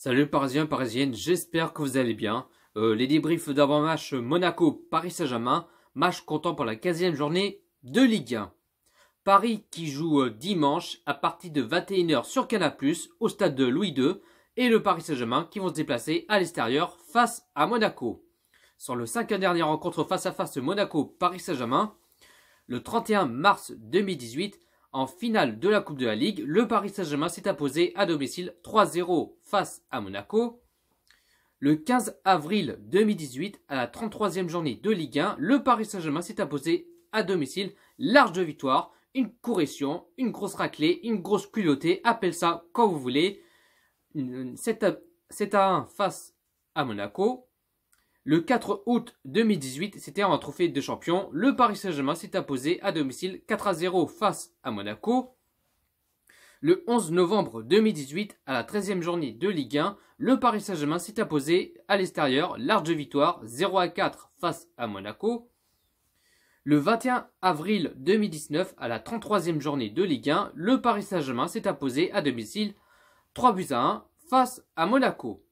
Salut Parisiens, Parisiennes, j'espère que vous allez bien. Euh, les débriefs d'avant-match Monaco-Paris Saint-Germain, match comptant pour la 15e journée de Ligue 1. Paris qui joue euh, dimanche à partir de 21h sur Canal+, au stade de Louis II, et le Paris Saint-Germain qui vont se déplacer à l'extérieur face à Monaco. Sur le 5 dernier rencontre face à face Monaco-Paris Saint-Germain, le 31 mars 2018, en finale de la Coupe de la Ligue, le Paris Saint-Germain s'est imposé à domicile 3-0 face à Monaco. Le 15 avril 2018, à la 33e journée de Ligue 1, le Paris Saint-Germain s'est imposé à domicile, large de victoire, une correction, une grosse raclée, une grosse culottée, appelle ça quand vous voulez. 7 1 face à Monaco. Le 4 août 2018, c'était un trophée de champion. Le Paris Saint-Germain s'est apposé à domicile 4 à 0 face à Monaco. Le 11 novembre 2018, à la 13e journée de Ligue 1, le Paris Saint-Germain s'est apposé à l'extérieur, large victoire 0 à 4 face à Monaco. Le 21 avril 2019, à la 33e journée de Ligue 1, le Paris Saint-Germain s'est apposé à domicile 3 buts à 1 face à Monaco.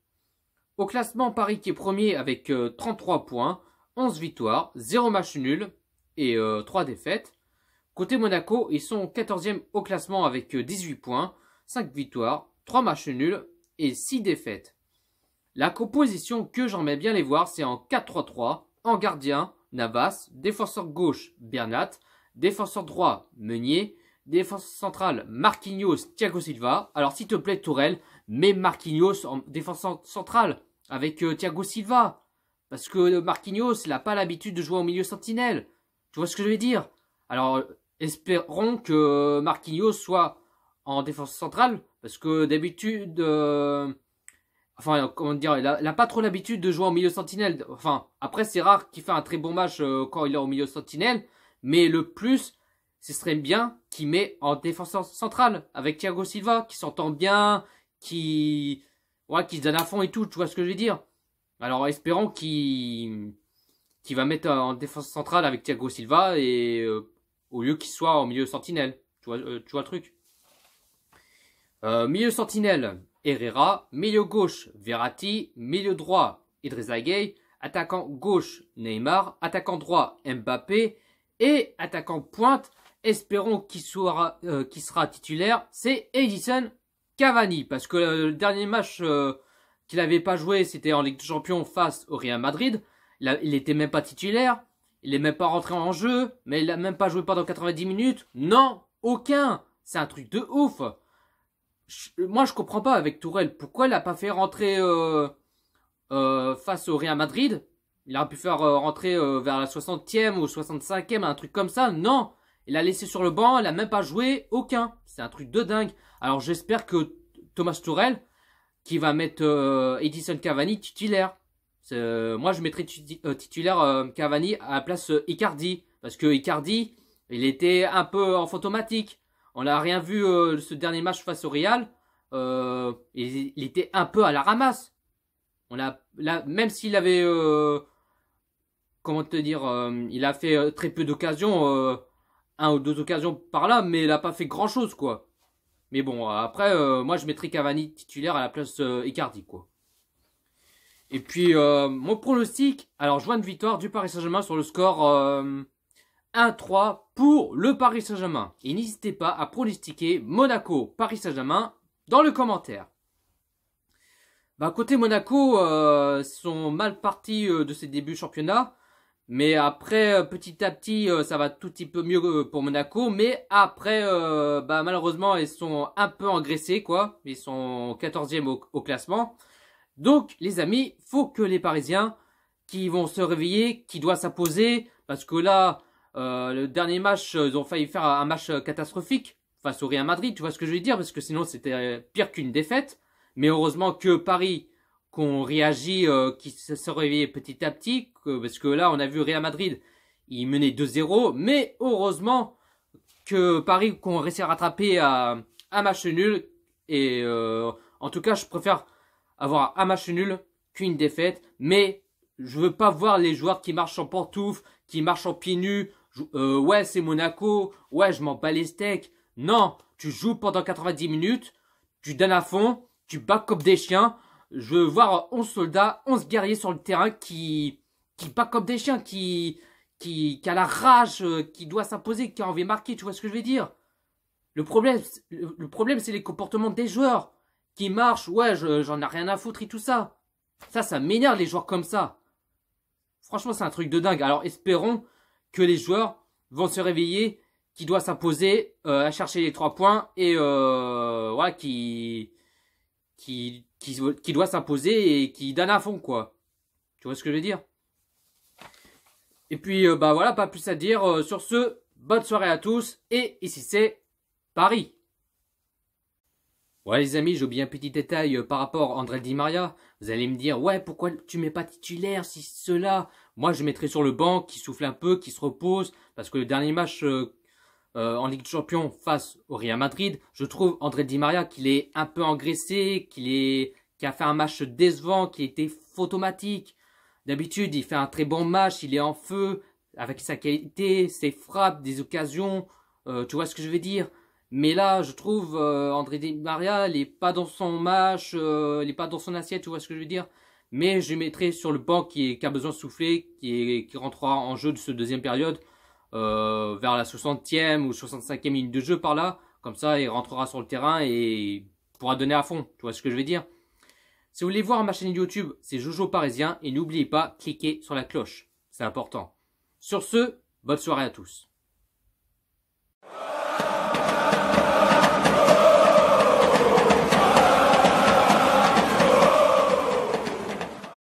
Au classement, Paris qui est premier avec 33 euh, points, 11 victoires, 0 match nul et 3 euh, défaites. Côté Monaco, ils sont 14e au classement avec 18 euh, points, 5 victoires, 3 matchs nuls et 6 défaites. La composition que j'aimerais bien les voir, c'est en 4-3-3, en gardien, Navas, défenseur gauche, Bernat, défenseur droit, Meunier, Défense centrale, Marquinhos, Thiago Silva. Alors s'il te plaît Tourelle, mets Marquinhos en défense centrale avec euh, Thiago Silva. Parce que euh, Marquinhos, il n'a pas l'habitude de jouer au milieu sentinelle. Tu vois ce que je veux dire Alors euh, espérons que Marquinhos soit en défense centrale. Parce que d'habitude... enfin, comment dire, il n'a pas trop l'habitude de jouer au milieu sentinelle. Enfin, après c'est rare qu'il fait un très bon match quand il est au milieu sentinelle. Mais le plus, ce serait bien qu'il met en défense centrale avec Thiago Silva, qui s'entend bien, qui, ouais, qui se donne à fond et tout, tu vois ce que je veux dire. Alors espérons qu'il va mettre en défense centrale avec Thiago Silva et euh, au lieu qu'il soit en milieu sentinelle. Tu vois, euh, tu vois le truc. Euh, milieu sentinelle, Herrera. Milieu gauche, Verratti. Milieu droit, Idrissa Gueye. Attaquant gauche, Neymar. Attaquant droit, Mbappé. Et attaquant pointe, espérons qu'il sera, euh, sera titulaire, c'est Edison Cavani. Parce que euh, le dernier match euh, qu'il n'avait pas joué, c'était en Ligue des Champions face au Real Madrid. Il n'était même pas titulaire, il n'est même pas rentré en jeu, mais il n'a même pas joué pendant 90 minutes. Non, aucun C'est un truc de ouf Moi, je comprends pas avec Tourelle, pourquoi il n'a pas fait rentrer face au Real Madrid il a pu faire rentrer vers la 60e ou 65e, un truc comme ça. Non, il l'a laissé sur le banc, il n'a même pas joué aucun. C'est un truc de dingue. Alors j'espère que Thomas Tourel, qui va mettre euh, Edison Cavani titulaire. Euh, moi, je mettrais euh, titulaire Cavani à la place Icardi. Parce que Icardi, il était un peu en fantomatique. On n'a rien vu ce dernier match face au Real. Il, était un peu à la ramasse. On a, là, même s'il avait comment te dire, il a fait très peu d'occasions. Euh, un ou deux occasions par là, mais elle n'a pas fait grand chose, quoi. Mais bon, après, euh, moi je mettrai Cavani titulaire à la place euh, Icardi, quoi. Et puis, euh, mon pronostic, alors je de victoire du Paris Saint-Germain sur le score 1-3 pour le Paris Saint-Germain. Et n'hésitez pas à pronostiquer Monaco, Paris Saint-Germain dans le commentaire. Bah, côté Monaco, ils sont mal partis de ses débuts championnat. Mais après, euh, petit à petit, euh, ça va tout petit peu mieux euh, pour Monaco. Mais après, bah, malheureusement, ils sont un peu engraissés, quoi. Ils sont 14e au, classement. Donc, les amis, faut que les Parisiens qui vont se réveiller, qui doivent s'imposer, parce que là, le dernier match, ils ont failli faire un match catastrophique face au Real Madrid. Tu vois ce que je veux dire Parce que sinon, c'était pire qu'une défaite. Mais heureusement que Paris qu'on réagit, euh, qui se réveillait petit à petit, parce que là, on a vu Real Madrid, il menait 2-0, mais heureusement que Paris, qu'on réussit à rattraper à un match nul, et euh, en tout cas, je préfère avoir un match nul qu'une défaite, mais je veux pas voir les joueurs qui marchent en pantoufles, qui marchent en pieds nus, euh, ouais, c'est Monaco, ouais, je m'en bats les steaks. Non, tu joues pendant 90 minutes, tu donnes à fond, tu bats comme des chiens, je veux voir 11 soldats, 11 guerriers sur le terrain qui qui pas comme des chiens, qui qui, qui a la rage, euh, qui doit s'imposer, qui a envie de marquer, tu vois ce que je veux dire Le problème, le problème c'est les comportements des joueurs qui marchent, ouais, j'en ai rien à foutre et tout ça. Ça, ça m'énerve les joueurs comme ça. Franchement, c'est un truc de dingue. Alors espérons que les joueurs vont se réveiller, qui doivent s'imposer, euh, à chercher les trois points et euh, ouais, qui qui, doit s'imposer et qui donne à fond, quoi. Tu vois ce que je veux dire Et puis, euh, bah voilà, pas plus à dire. Euh, sur ce, bonne soirée à tous. Et ici, c'est Paris. Ouais les amis, j'ai oublié un petit détail euh, par rapport à André Di Maria. Vous allez me dire, ouais, pourquoi tu mets pas titulaire si cela Moi, je mettrai sur le banc, qui souffle un peu, qui se repose, parce que le dernier match euh, en Ligue des Champions face au Real Madrid. Je trouve André Di Maria qu'il est un peu engraissé, qu'il qui a fait un match décevant, qui était automatique. D'habitude, il fait un très bon match, il est en feu avec sa qualité, ses frappes, des occasions. Euh, tu vois ce que je veux dire Mais là, je trouve euh, André Di Maria, il n'est pas dans son match, il n'est pas dans son assiette. Tu vois ce que je veux dire Mais je mettrai sur le banc qui, a besoin de souffler, qui, rentrera en jeu de ce deuxième période. Euh, vers la 60e ou 65e ligne de jeu par là. Comme ça, il rentrera sur le terrain et pourra donner à fond. Tu vois ce que je veux dire Si vous voulez voir ma chaîne YouTube, c'est Jojo Parisien et n'oubliez pas, cliquer sur la cloche. C'est important. Sur ce, bonne soirée à tous.